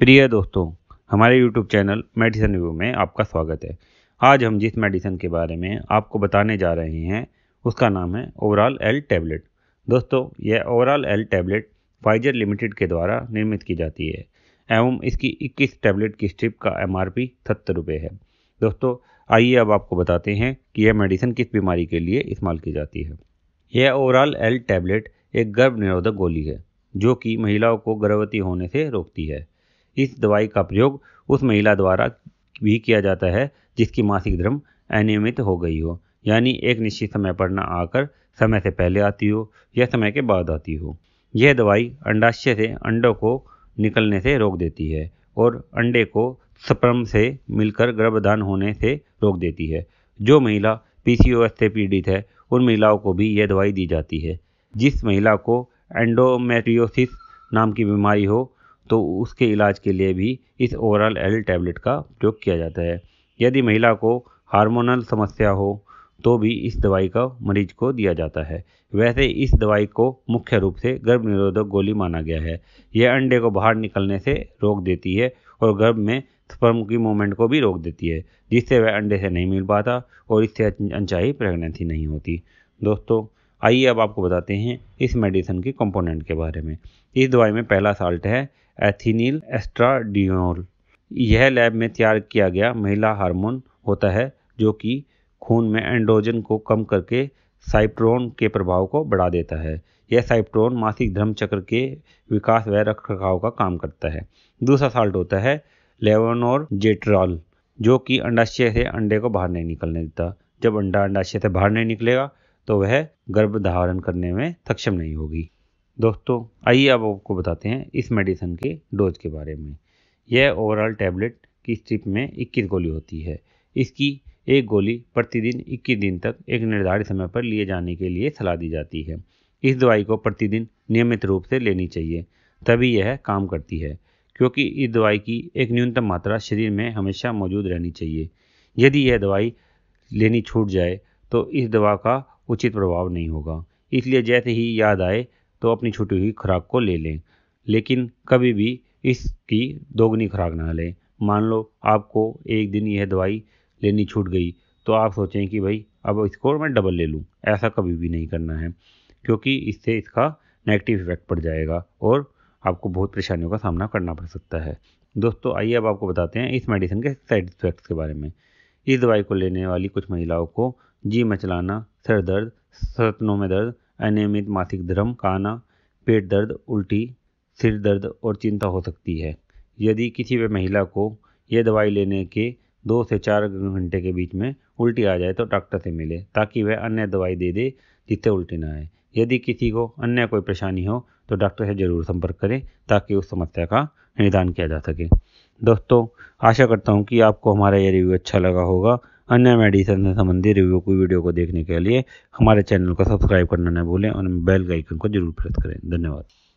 प्रिय दोस्तों हमारे YouTube चैनल मेडिसन व्यू में आपका स्वागत है आज हम जिस मेडिसन के बारे में आपको बताने जा रहे हैं उसका नाम है ओवरऑल एल टैबलेट दोस्तों यह overall L tablet Pfizer limited के द्वारा निर्मित की जाती है एवं इसकी 21 टैबलेट की स्ट्रिप का एम आर पी है दोस्तों आइए अब आपको बताते हैं कि यह मेडिसिन किस बीमारी के लिए इस्तेमाल की जाती है यह ओवरऑल एल टैबलेट एक गर्भ निरोधक गोली है जो कि महिलाओं को गर्भवती होने से रोकती है इस दवाई का प्रयोग उस महिला द्वारा भी किया जाता है जिसकी मासिक धर्म अनियमित हो गई हो यानी एक निश्चित समय पर न आकर समय से पहले आती हो या समय के बाद आती हो यह दवाई अंडाशय से अंडों को निकलने से रोक देती है और अंडे को स्प्रम से मिलकर गर्भधान होने से रोक देती है जो महिला पीसीओएस से पीड़ित है उन महिलाओं को भी यह दवाई दी जाती है जिस महिला को एंडोमेट्रियोसिस नाम की बीमारी हो तो उसके इलाज के लिए भी इस ओरल एल टैबलेट का उपयोग किया जाता है यदि महिला को हार्मोनल समस्या हो तो भी इस दवाई का मरीज को दिया जाता है वैसे इस दवाई को मुख्य रूप से गर्भ निरोधक गोली माना गया है यह अंडे को बाहर निकलने से रोक देती है और गर्भ में स्पर्म की मूवमेंट को भी रोक देती है जिससे वह अंडे से नहीं मिल पाता और इससे अनचाही प्रेगनेंसी नहीं होती दोस्तों आइए अब आपको बताते हैं इस मेडिसिन के कंपोनेंट के बारे में इस दवाई में पहला साल्ट है एथिनिल एस्ट्राडियोल यह लैब में तैयार किया गया महिला हार्मोन होता है जो कि खून में एंड्रोजन को कम करके साइप्रोन के प्रभाव को बढ़ा देता है यह साइप्रोन मासिक धर्म चक्र के विकास व रख रखाव का काम करता है दूसरा साल्ट होता है लेवनोर जेट्रॉल जो कि अंडाशय से अंडे को बाहर नहीं निकलने देता जब अंडा अंडाशय से बाहर नहीं निकलेगा तो वह गर्भ धारण करने में सक्षम नहीं होगी दोस्तों आइए अब आपको बताते हैं इस मेडिसन के डोज के बारे में यह ओवरऑल टैबलेट की स्ट्रिप में 21 गोली होती है इसकी एक गोली प्रतिदिन 21 दिन तक एक निर्धारित समय पर लिए जाने के लिए सलाह दी जाती है इस दवाई को प्रतिदिन नियमित रूप से लेनी चाहिए तभी यह काम करती है क्योंकि इस दवाई की एक न्यूनतम मात्रा शरीर में हमेशा मौजूद रहनी चाहिए यदि यह दवाई लेनी छूट जाए तो इस दवा का उचित प्रभाव नहीं होगा इसलिए जैसे ही याद आए तो अपनी छुटी हुई खुराक को ले लें लेकिन कभी भी इसकी दोगुनी खुराक ना लें मान लो आपको एक दिन यह दवाई लेनी छूट गई तो आप सोचें कि भाई अब इसको मैं डबल ले लूँ ऐसा कभी भी नहीं करना है क्योंकि इससे इसका नेगेटिव इफेक्ट पड़ जाएगा और आपको बहुत परेशानियों का सामना करना पड़ सकता है दोस्तों आइए अब आपको बताते हैं इस मेडिसिन के साइड इफेक्ट्स के बारे में इस दवाई को लेने वाली कुछ महिलाओं को जी मचलाना सर दर्द सतनों में दर्द अनियमित मासिक धर्म काना पेट दर्द उल्टी सिर दर्द और चिंता हो सकती है यदि किसी भी महिला को यह दवाई लेने के दो से चार घंटे के बीच में उल्टी आ जाए तो डॉक्टर से मिले ताकि वह अन्य दवाई दे दे जिससे उल्टी ना आए यदि किसी को अन्य कोई परेशानी हो तो डॉक्टर से ज़रूर संपर्क करें ताकि उस समस्या का निदान किया जा सके दोस्तों आशा करता हूँ कि आपको हमारा यह रिव्यू अच्छा लगा होगा अन्य मेडिसिन से संबंधी रिव्यू की वीडियो को देखने के लिए हमारे चैनल को सब्सक्राइब करना न भूलें और बेल आइकन को जरूर प्रेस करें धन्यवाद